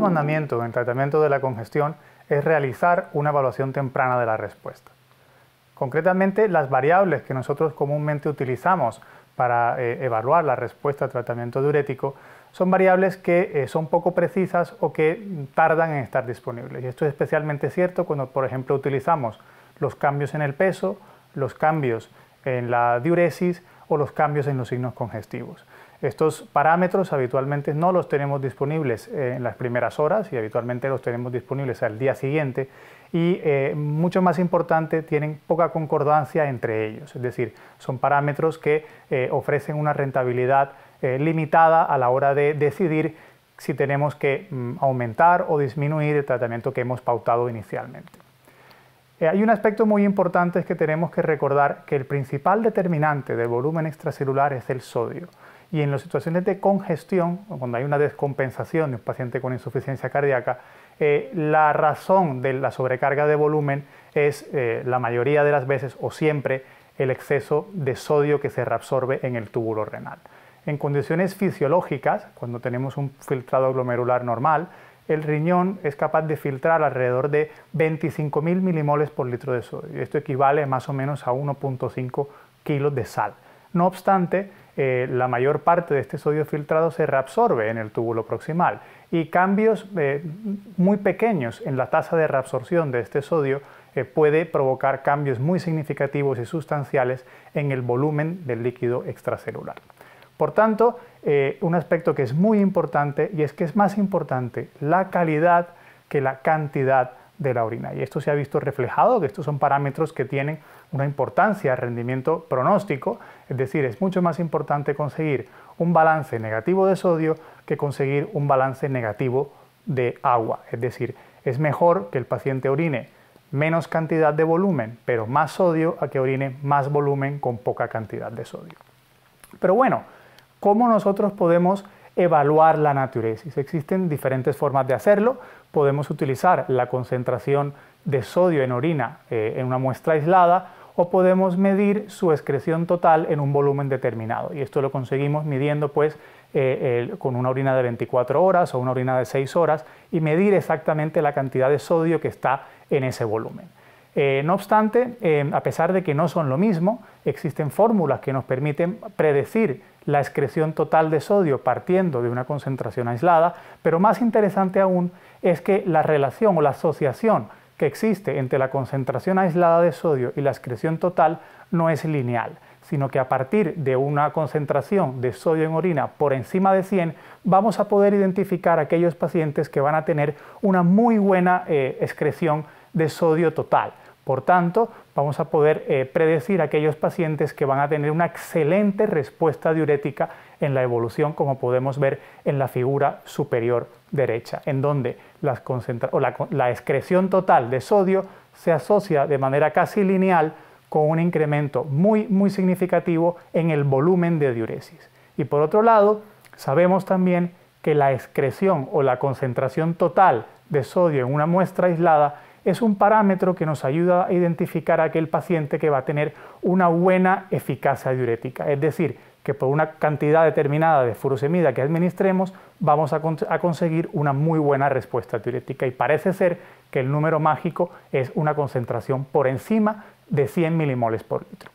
mandamiento en tratamiento de la congestión es realizar una evaluación temprana de la respuesta. Concretamente, las variables que nosotros comúnmente utilizamos para eh, evaluar la respuesta al tratamiento diurético son variables que eh, son poco precisas o que tardan en estar disponibles. esto es especialmente cierto cuando, por ejemplo, utilizamos los cambios en el peso, los cambios en la diuresis o los cambios en los signos congestivos. Estos parámetros habitualmente no los tenemos disponibles eh, en las primeras horas y habitualmente los tenemos disponibles al día siguiente y eh, mucho más importante, tienen poca concordancia entre ellos, es decir, son parámetros que eh, ofrecen una rentabilidad limitada a la hora de decidir si tenemos que mm, aumentar o disminuir el tratamiento que hemos pautado inicialmente. hay un aspecto muy importante es que tenemos que recordar que el principal determinante del volumen extracelular es el sodio. Y en las situaciones de congestión, cuando hay una descompensación de un paciente con insuficiencia cardíaca, eh, la razón de la sobrecarga de volumen es eh, la mayoría de las veces o siempre el exceso de sodio que se reabsorbe en el túbulo renal. En condiciones fisiológicas, cuando tenemos un filtrado glomerular normal, el riñón es capaz de filtrar alrededor de 25.000 milimoles por litro de sodio. Esto equivale más o menos a 1.5 kilos de sal. No obstante, eh, la mayor parte de este sodio filtrado se reabsorbe en el túbulo proximal y cambios eh, muy pequeños en la tasa de reabsorción de este sodio eh, puede provocar cambios muy significativos y sustanciales en el volumen del líquido extracelular. Por tanto, un aspecto que es muy importante y es que es más importante la calidad que la cantidad de la orina. Y esto se ha visto reflejado, que estos son parámetros que tienen una importancia rendimiento pronóstico, es decir, es mucho más importante conseguir un balance negativo de sodio que conseguir un balance negativo de agua. Es decir, es mejor que el paciente orine menos cantidad de volumen, pero más sodio, a que orine más volumen con poca cantidad de sodio. Pero bueno, ¿cómo nosotros podemos evaluar la naturesis. Existen diferentes formas de hacerlo. Podemos utilizar la concentración de sodio en orina eh, en una muestra aislada o podemos medir su excreción total en un volumen determinado. Y esto lo conseguimos midiendo pues eh, con una orina de 24 horas o una orina de 6 horas y medir exactamente la cantidad de sodio que está en ese volumen. Eh, no obstante, a pesar de que no son lo mismo, existen fórmulas que nos permiten predecir la excreción total de sodio partiendo de una concentración aislada, pero más interesante aún es que la relación o la asociación que existe entre la concentración aislada de sodio y la excreción total no es lineal, sino que a partir de una concentración de sodio en orina por encima de 100, vamos a poder identificar aquellos pacientes que van a tener una muy buena eh, excreción de sodio total. Por tanto, vamos a poder eh, predecir aquellos pacientes que van a tener una excelente respuesta diurética en la evolución, como podemos ver en la figura superior derecha, en donde la, la excreción total de sodio se asocia de manera casi lineal con un incremento muy, muy significativo en el volumen de diuresis. Y por otro lado, sabemos también que la excreción o la concentración total de sodio en una muestra aislada es un parámetro que nos ayuda a identificar a aquel paciente que va a tener una buena eficacia diurética, es decir, que por una cantidad determinada de furosemida que administremos vamos a, a, conseguir una muy buena respuesta diurética y parece ser que el número mágico es una concentración por encima de 100 milimoles por litro.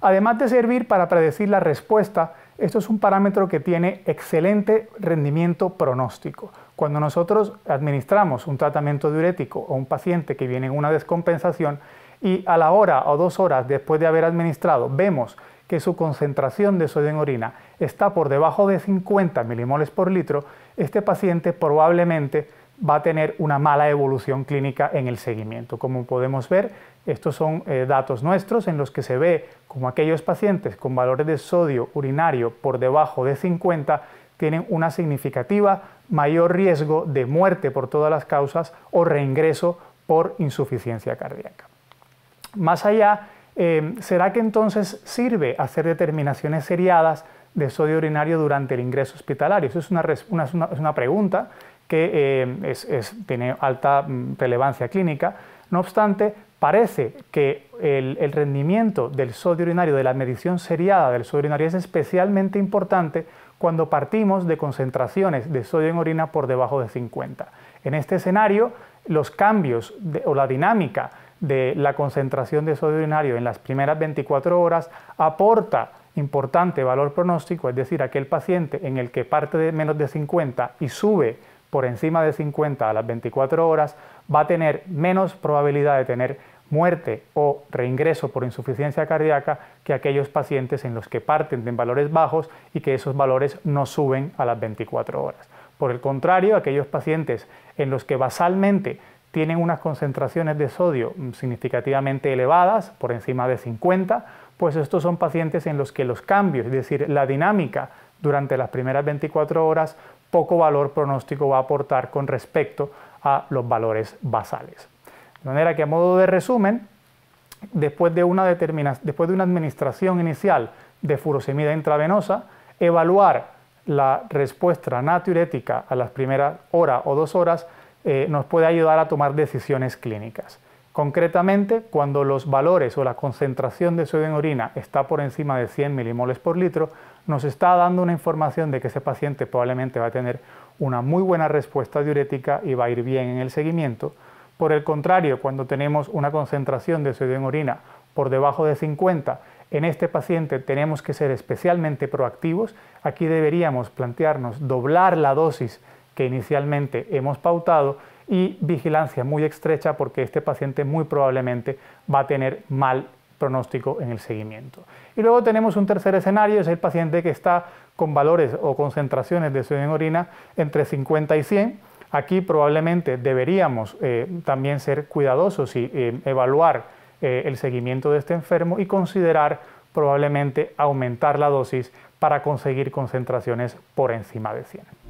Además de servir para predecir la respuesta, esto es un parámetro que tiene excelente rendimiento pronóstico. Cuando nosotros administramos un tratamiento diurético a un paciente que viene en una descompensación y a la hora o dos horas después de haber administrado vemos que su concentración de sodio en orina está por debajo de 50 milimoles por litro, este paciente probablemente va a tener una mala evolución clínica en el seguimiento. Como podemos ver, estos son eh, datos nuestros en los que se ve como aquellos pacientes con valores de sodio urinario por debajo de 50 tienen una significativa mayor riesgo de muerte por todas las causas o reingreso por insuficiencia cardíaca. Más allá, eh, ¿será que entonces sirve hacer determinaciones seriadas de sodio urinario durante el ingreso hospitalario? Eso es una, es una pregunta que eh, tiene alta mm, relevancia clínica. No obstante, parece que el, el rendimiento del sodio urinario, de la medición seriada del sodio urinario, es especialmente importante cuando partimos de concentraciones de sodio en orina por debajo de 50. En este escenario, los cambios o la dinámica de la concentración de sodio urinario en las primeras 24 horas aporta importante valor pronóstico, es decir, aquel paciente en el que parte de menos de 50 y sube por encima de 50 a las 24 horas, va a tener menos probabilidad de tener muerte o reingreso por insuficiencia cardíaca que aquellos pacientes en los que parten de valores bajos y que esos valores no suben a las 24 horas. Por el contrario, aquellos pacientes en los que basalmente tienen unas concentraciones de sodio mm, significativamente elevadas, por encima de 50, pues estos son pacientes en los que los cambios, es decir, la dinámica durante las primeras 24 horas, poco valor pronóstico va a aportar con respecto a los valores basales. De manera que a modo de resumen, después de una, después de una administración inicial de furosemida intravenosa, evaluar la respuesta natriurética a las primeras horas o dos horas eh, nos puede ayudar a tomar decisiones clínicas. Concretamente, cuando los valores o la concentración de sodio en orina está por encima de 100 milimoles por litro, nos está dando una información de que ese paciente probablemente va a tener una muy buena respuesta diurética y va a ir bien en el seguimiento. Por el contrario, cuando tenemos una concentración de sodio en orina por debajo de 50, en este paciente tenemos que ser especialmente proactivos. Aquí deberíamos plantearnos doblar la dosis que inicialmente hemos pautado y vigilancia muy estrecha porque este paciente muy probablemente va a tener mal pronóstico en el seguimiento. Y luego tenemos un tercer escenario, es el paciente que está con valores o concentraciones de sodio en orina entre 50 y 100, Aquí probablemente deberíamos eh, también ser cuidadosos y eh, evaluar eh, el seguimiento de este enfermo y considerar probablemente aumentar la dosis para conseguir concentraciones por encima de 100.